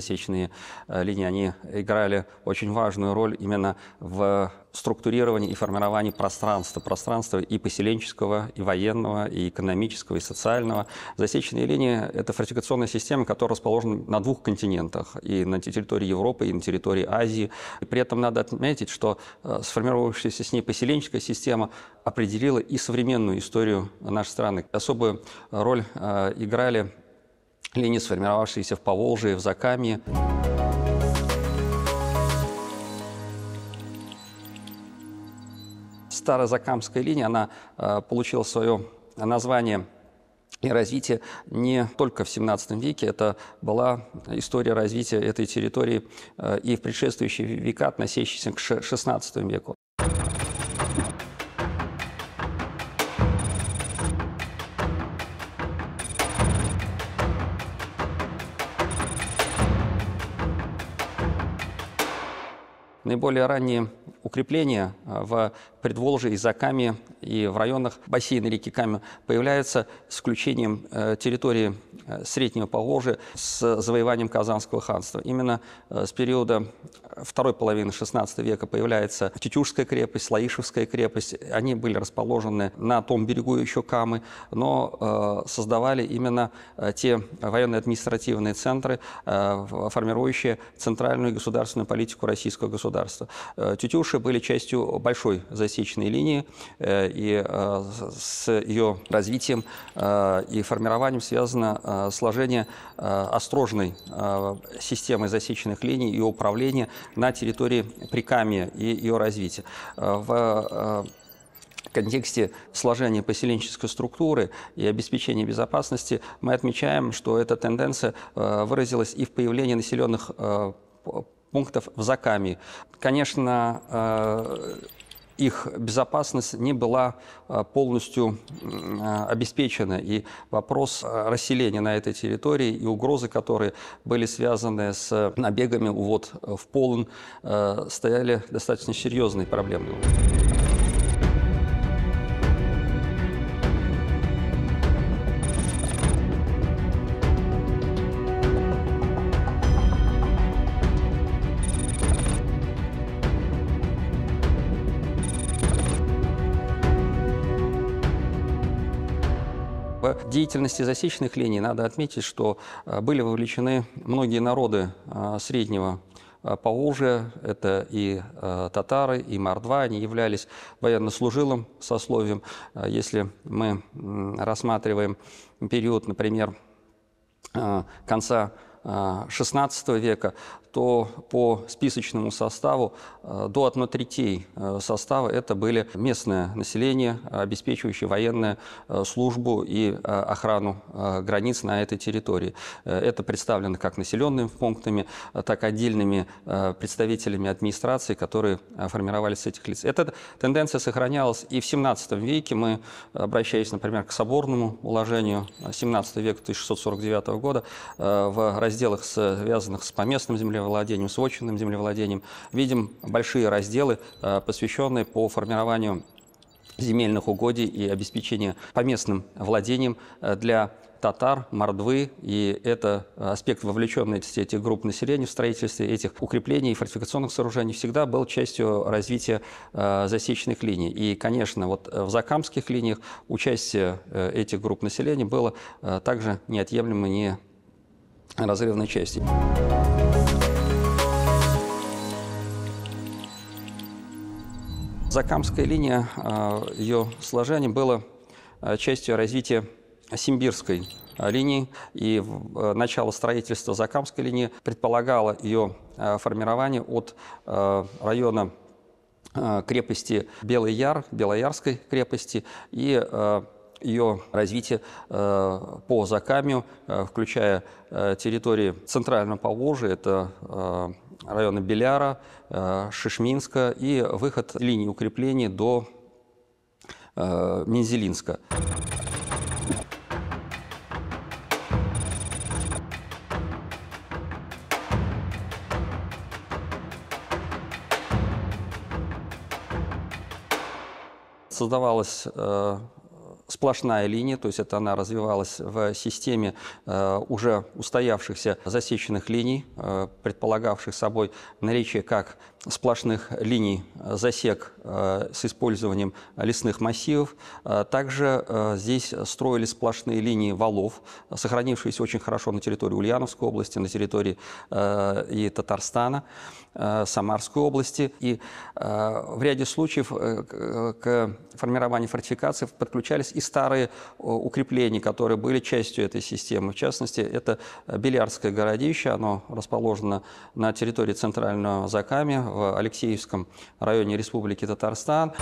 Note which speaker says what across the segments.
Speaker 1: Засеченные э, линии, они играли очень важную роль именно в структурировании и формировании пространства, пространства и поселенческого, и военного, и экономического, и социального. Засеченные линии – это фортификационная система, которая расположена на двух континентах, и на территории Европы, и на территории Азии. И при этом надо отметить, что э, сформировавшаяся с ней поселенческая система определила и современную историю нашей страны. Особую роль э, играли линии, сформировавшиеся в Поволжье, в Закамье. Старозакамская линия, она э, получила свое название и развитие не только в XVII веке, это была история развития этой территории э, и в предшествующие века, относящиеся к XVI веку. наиболее ранние укрепления а, в Предволжье и за Ками и в районах бассейна реки Каме появляются с включением э, территории э, Среднего Поволжья с завоеванием Казанского ханства. Именно э, с периода второй половины XVI века появляется Тетюшская крепость, Слоишевская крепость. Они были расположены на том берегу еще Камы, но создавали именно те военные административные центры, формирующие центральную государственную политику российского государства. Тетюши были частью большой засеченной линии, э, и э, с ее развитием э, и формированием связано сложение острожной системы засеченных линий и управления на территории Прикамья и ее развития. В в контексте сложения поселенческой структуры и обеспечения безопасности мы отмечаем, что эта тенденция выразилась и в появлении населенных пунктов в Закаме. Конечно, их безопасность не была а, полностью а, обеспечена. И вопрос а, расселения на этой территории и угрозы, которые были связаны с набегами увод в Полон, стояли достаточно серьезной проблемой. деятельности засечных линий надо отметить, что э, были вовлечены многие народы э, среднего э, Поволжья, это и татары, и мордва, они являлись военнослужилым сословием. Если мы рассматриваем период, например, конца XVI века, то по списочному составу э, до 1 третей э, состава это были местное население, обеспечивающее военную э, службу и охрану границ на этой территории. Это представлено как населенными пунктами, так и отдельными представителями администрации, которые формировались с этих лиц. Эта тенденция сохранялась и в 17 веке. Мы, обращаясь, например, к соборному уложению 17 века 1649 года, в разделах, связанных с поместным землем, землевладением, с землевладением, видим большие разделы, э, посвященные по формированию земельных угодий и обеспечения поместным владением э, для татар, мордвы, и это аспект вовлеченности этих групп населения в строительстве этих укреплений и фортификационных сооружений всегда был частью развития э, засечных линий. И, конечно, вот э, в закамских линиях участие этих групп населения было э, также неотъемлемой не разрывной частью. Закамская линия, а, ее сложение было а, частью развития Симбирской а, линии, и начало строительства Закамской линии предполагало ее формирование от района крепости Белый Яр, Белоярской крепости, и ее развитие по Закамью, включая территории Центрального Поволжья, это района Беляра, э, Шишминска и выход линии укреплений до э, Мензелинска. создавалась э, сплошная линия, то есть это она развивалась в системе э, уже устоявшихся засеченных линий, э, предполагавших собой наличие как сплошных линий засек э, с использованием лесных массивов. Также здесь строили сплошные линии валов, сохранившиеся очень хорошо на территории Ульяновской области, на территории и Татарстана, Самарской области. И в ряде случаев к формированию фортификаций подключались и и старые э, укрепления, которые были частью этой системы. В частности, это э, Белярское городище, оно расположено на территории Центрального Заками в Алексеевском районе Республики Татарстан.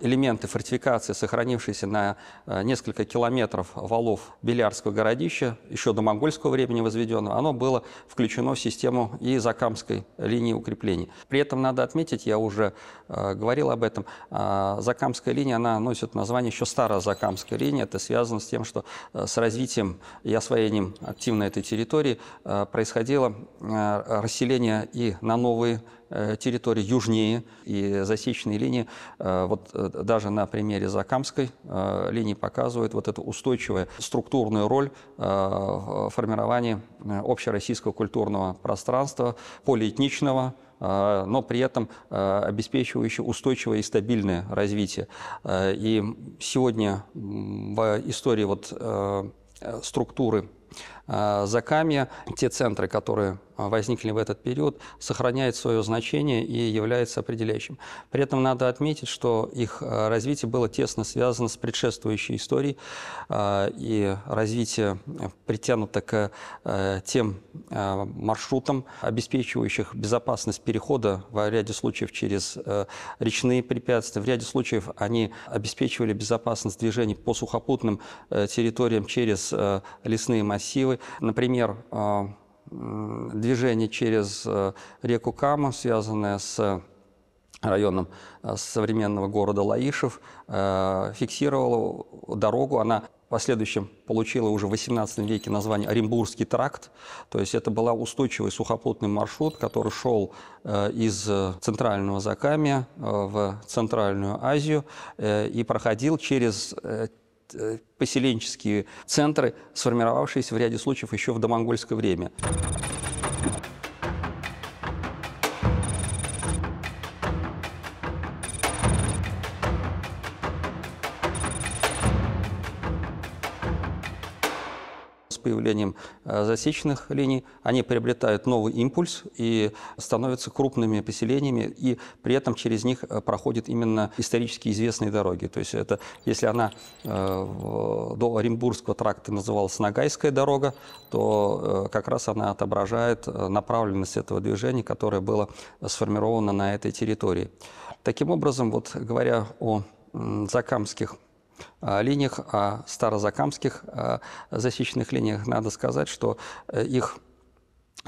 Speaker 1: элементы фортификации, сохранившиеся на э, несколько километров валов Белярского городища, еще до монгольского времени возведенного, оно было включено в систему и Закамской линии укреплений. При этом надо отметить, я уже э, говорил об этом, э, Закамская линия, она носит название еще старая Закамская линия. Это связано с тем, что с развитием и освоением активно этой территории происходило расселение и на новые Э, территории, южнее и засечные линии. Э, вот э, даже на примере Закамской линии показывают вот эту устойчивую структурную роль формирования общероссийского культурного пространства, полиэтничного, но при этом обеспечивающий устойчивое и стабильное развитие. И сегодня в истории вот структуры Э, Закамья, те центры, которые э, возникли в этот период, сохраняют свое значение и являются определяющим. При этом надо отметить, что их э, развитие было тесно связано с предшествующей историей, и развитие притянуто к тем маршрутам, обеспечивающих безопасность перехода в ряде случаев через речные препятствия. В ряде случаев они обеспечивали безопасность движений по сухопутным территориям через лесные массивы например, э, движение через э, реку Кама, связанное с районом э, современного города Лаишев, фиксировала дорогу. Она в последующем получила уже в XVIII веке название Оренбургский тракт. То есть это был устойчивый сухопутный маршрут, который шел из центрального Закамия в центральную Азию и проходил через Э, поселенческие центры, сформировавшиеся в ряде случаев еще в домонгольское время. появлением э, засечных линий, они приобретают новый импульс и становятся крупными поселениями, и при этом через них э, проходят именно исторически известные дороги. То есть это, если она э, до Оренбургского тракта называлась Ногайская дорога, то как раз она отображает направленность этого движения, которое было сформировано на этой территории. Таким образом, вот говоря о закамских Э, линиях, о а старозакамских э, засечных линиях, надо сказать, что э, их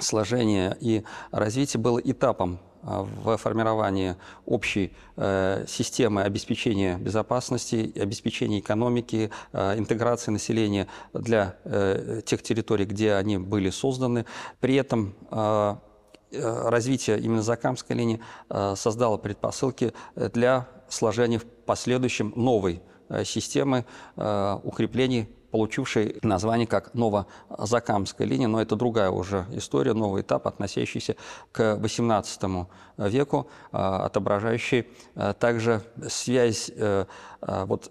Speaker 1: сложение и развитие было этапом в формировании общей системы обеспечения безопасности, обеспечения экономики, интеграции населения для тех территорий, где они были созданы. При этом развитие именно Закамской линии создало предпосылки для сложения в последующем новой Э, системы э, укреплений получившей название как Новозакамская линия, но это другая уже история, новый этап, относящийся к XVIII веку, э, отображающий также связь вот,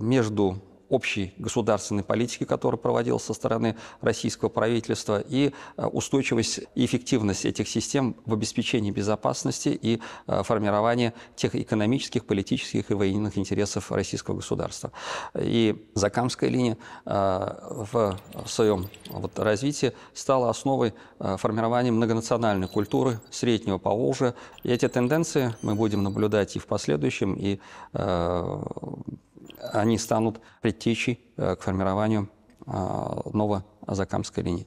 Speaker 1: между общей государственной политики, которая проводилась со стороны российского правительства, и э, устойчивость и эффективность этих систем в обеспечении безопасности и э, формировании тех экономических, политических и военных интересов российского государства. И Закамская линия э, в своем вот развитии стала основой формирования многонациональной культуры Среднего Поволжья. И эти тенденции мы будем наблюдать и в последующем, и они станут предтечей э, к формированию а, новой Закамской линии.